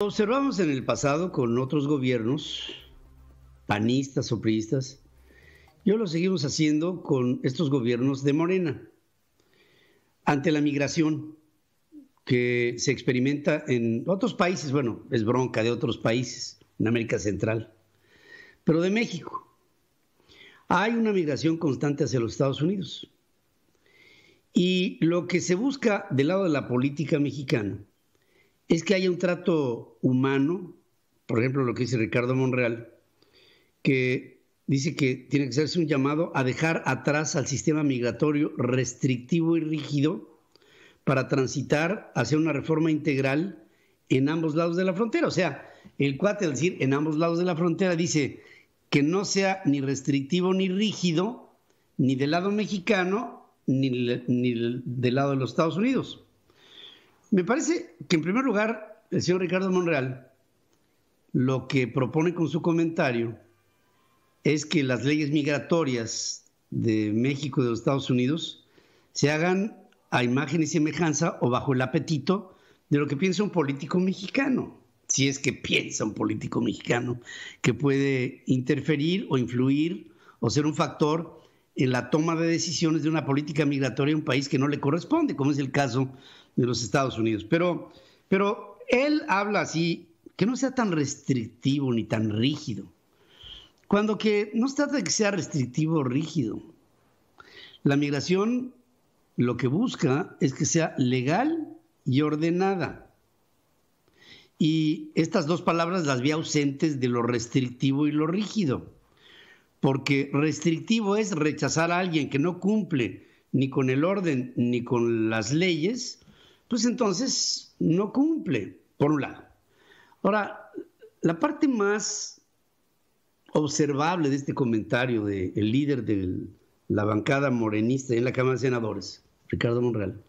Observamos en el pasado con otros gobiernos, panistas o priistas, yo lo seguimos haciendo con estos gobiernos de Morena, ante la migración que se experimenta en otros países, bueno, es bronca de otros países, en América Central, pero de México. Hay una migración constante hacia los Estados Unidos. Y lo que se busca del lado de la política mexicana es que hay un trato humano, por ejemplo, lo que dice Ricardo Monreal, que dice que tiene que hacerse un llamado a dejar atrás al sistema migratorio restrictivo y rígido para transitar hacia una reforma integral en ambos lados de la frontera. O sea, el cuate, al decir en ambos lados de la frontera, dice que no sea ni restrictivo ni rígido, ni del lado mexicano, ni, ni del lado de los Estados Unidos. Me parece que en primer lugar, el señor Ricardo Monreal lo que propone con su comentario es que las leyes migratorias de México y de los Estados Unidos se hagan a imagen y semejanza o bajo el apetito de lo que piensa un político mexicano, si es que piensa un político mexicano que puede interferir o influir o ser un factor en la toma de decisiones de una política migratoria en un país que no le corresponde, como es el caso de los Estados Unidos. Pero, pero él habla así, que no sea tan restrictivo ni tan rígido. Cuando que no se trata de que sea restrictivo o rígido. La migración lo que busca es que sea legal y ordenada. Y estas dos palabras las vi ausentes de lo restrictivo y lo rígido, porque restrictivo es rechazar a alguien que no cumple ni con el orden ni con las leyes, pues entonces no cumple, por un lado. Ahora, la parte más observable de este comentario del líder de la bancada morenista en la Cámara de Senadores, Ricardo Monreal,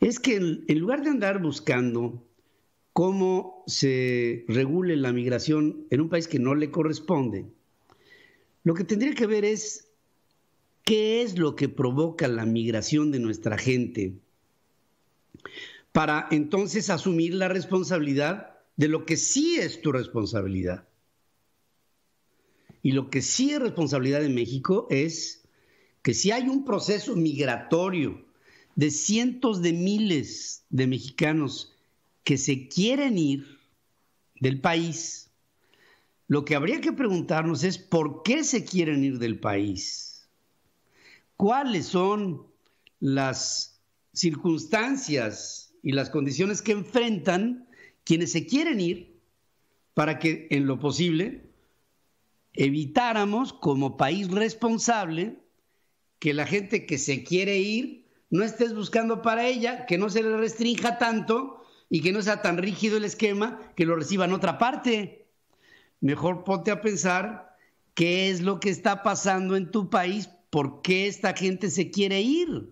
es que en lugar de andar buscando cómo se regule la migración en un país que no le corresponde, lo que tendría que ver es qué es lo que provoca la migración de nuestra gente para entonces asumir la responsabilidad de lo que sí es tu responsabilidad. Y lo que sí es responsabilidad de México es que si hay un proceso migratorio de cientos de miles de mexicanos que se quieren ir del país, lo que habría que preguntarnos es por qué se quieren ir del país, cuáles son las circunstancias y las condiciones que enfrentan quienes se quieren ir para que en lo posible evitáramos como país responsable que la gente que se quiere ir no estés buscando para ella, que no se le restrinja tanto y que no sea tan rígido el esquema que lo reciba en otra parte. Mejor ponte a pensar qué es lo que está pasando en tu país, por qué esta gente se quiere ir.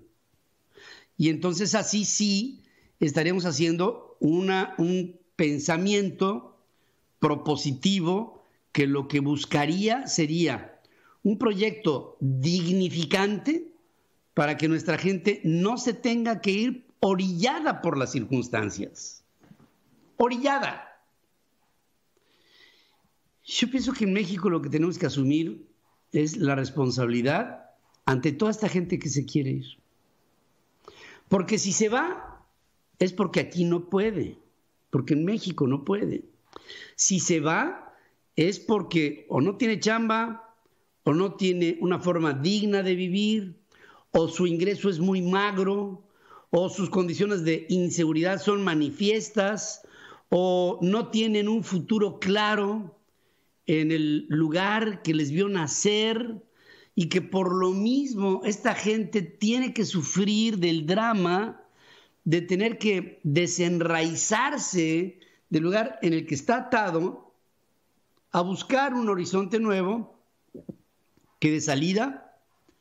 Y entonces así sí estaríamos haciendo un pensamiento propositivo que lo que buscaría sería un proyecto dignificante para que nuestra gente no se tenga que ir orillada por las circunstancias. Orillada. Yo pienso que en México lo que tenemos que asumir es la responsabilidad ante toda esta gente que se quiere ir. Porque si se va, es porque aquí no puede, porque en México no puede. Si se va, es porque o no tiene chamba, o no tiene una forma digna de vivir, o su ingreso es muy magro, o sus condiciones de inseguridad son manifiestas, o no tienen un futuro claro en el lugar que les vio nacer, y que por lo mismo esta gente tiene que sufrir del drama de tener que desenraizarse del lugar en el que está atado a buscar un horizonte nuevo que de salida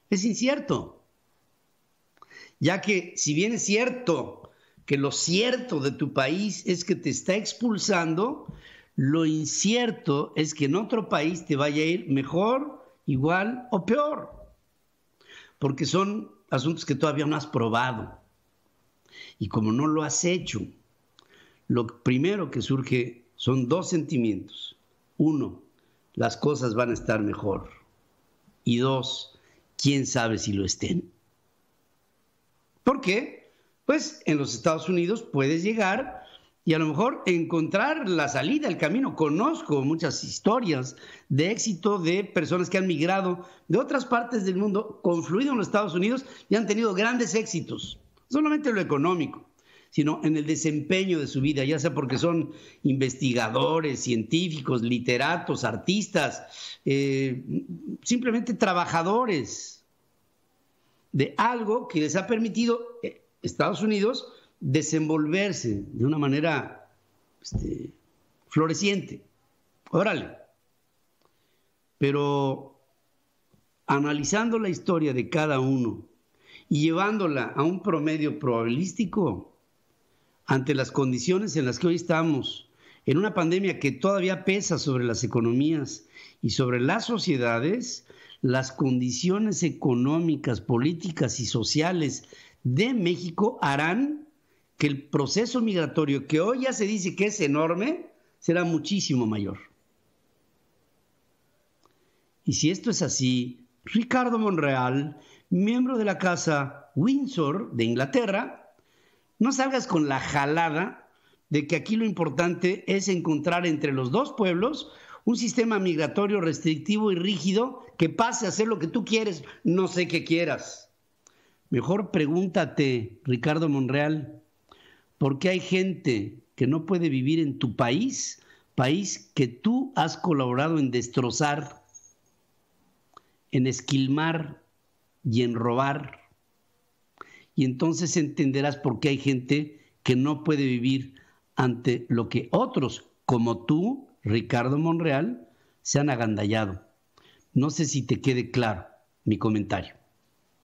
es incierto. Ya que si bien es cierto que lo cierto de tu país es que te está expulsando, lo incierto es que en otro país te vaya a ir mejor igual o peor, porque son asuntos que todavía no has probado. Y como no lo has hecho, lo primero que surge son dos sentimientos. Uno, las cosas van a estar mejor. Y dos, quién sabe si lo estén. ¿Por qué? Pues en los Estados Unidos puedes llegar y a lo mejor encontrar la salida, el camino. Conozco muchas historias de éxito de personas que han migrado de otras partes del mundo, confluido en los Estados Unidos, y han tenido grandes éxitos, solamente en lo económico sino en el desempeño de su vida, ya sea porque son investigadores, científicos, literatos, artistas, eh, simplemente trabajadores de algo que les ha permitido eh, Estados Unidos desenvolverse de una manera este, floreciente. Órale. Pero analizando la historia de cada uno y llevándola a un promedio probabilístico ante las condiciones en las que hoy estamos, en una pandemia que todavía pesa sobre las economías y sobre las sociedades, las condiciones económicas, políticas y sociales de México harán que el proceso migratorio, que hoy ya se dice que es enorme, será muchísimo mayor. Y si esto es así, Ricardo Monreal, miembro de la Casa Windsor de Inglaterra, no salgas con la jalada de que aquí lo importante es encontrar entre los dos pueblos un sistema migratorio restrictivo y rígido que pase a hacer lo que tú quieres, no sé qué quieras. Mejor pregúntate, Ricardo Monreal, porque hay gente que no puede vivir en tu país, país que tú has colaborado en destrozar, en esquilmar y en robar. Y entonces entenderás por qué hay gente que no puede vivir ante lo que otros, como tú, Ricardo Monreal, se han agandallado. No sé si te quede claro mi comentario.